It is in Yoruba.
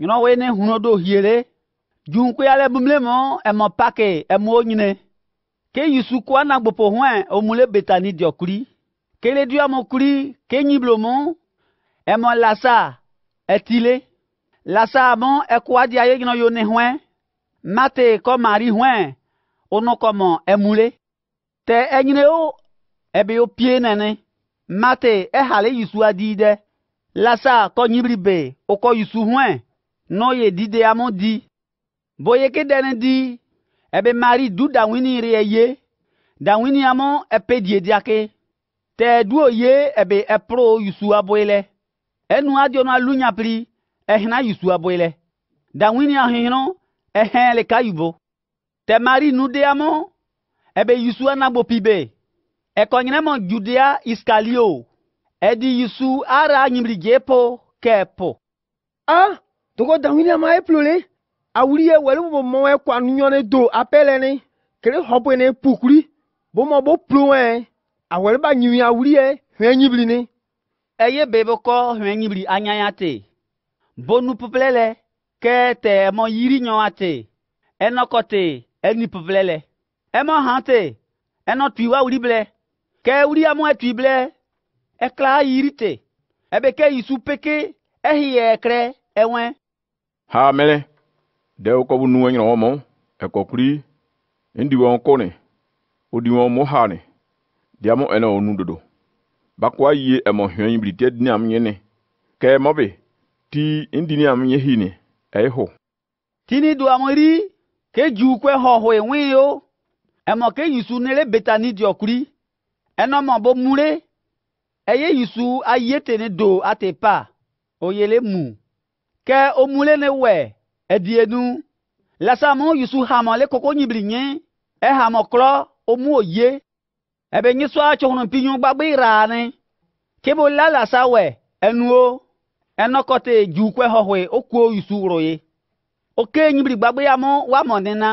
nyɔnua woe ne hunɔ do hiere, dzunkui ale bumle mo emɔ pake emowo nyine ke yusuku anagbopo hɔn omule betani diɔkuli kele diɔmokuli ke nyiblomo emɔ lasa etile lasa mo ekuadi aye nyɔnua yo ne hɔn mate kɔ mari hɔn onokɔmɔ emule te enyine wo ebe yo pie nene mate ehale yusu adi de lasa kɔ nyiblibe okɔ yusu hɔn no ye dide amo di bo ke dene di ebe mari du dawini re ye dawini amo epe die diake te du oye ebe epro yusu aboile enu adio no alunya pri ehna yusu aboile dawini ahino ehen le kayubo te mari nu de amo ebe yusu anagbo pibe ekonyinemo judea iskalio di yusu ara nyimri jepo kepo ah togo dawini ama eplio le awuri ye wɛli bo mɔ wɛ e kɔ anunyɔ ne do apɛlɛ ne kere xɔbɔe ne pukuri bo mɔ bo plo e, wɛ awɛli ba nyiwi awuri e, ye hwɛ nyibili ne. eye be bo kɔ hwɛ nyibili anyanya te bonu peple lɛ kɛ tɛ mɔ yiri nyɔwa te enɔkɔ te eni peple lɛ emɔ hã te enɔ tui wa wuri blɛ kɛ wuri amɔ etui blɛ ekla yiri te ebe ke yisu peke ehi yɛ krɛ ewɛn. ha mele de ko bu nuwe nyina omo e ko kuri ndi won ko ne odi won mo ha ne dia mo ene onu dodo bakwa yie emo hwen bi te dini am nyene ke mo be ti ndi ni am nye hi ne e ho tini du amori ke ju kwe ho ho enwe yo emo ke yisu nele betani di okuri eno mo bo mure eye yisu ayete ne do atepa oyele mu ke omule ne we edienu Lasa mo yusu hamale koko nyibiri nye ehamɔ klɔ omu oye ebe nyisu atsohunu pinyu gbagbe iraani kebo la lasa we enuo enɔkɔte dzukue xɔxɔe okuo yusu roye. oke nyibiri gbagbe amɔ woamɔ nena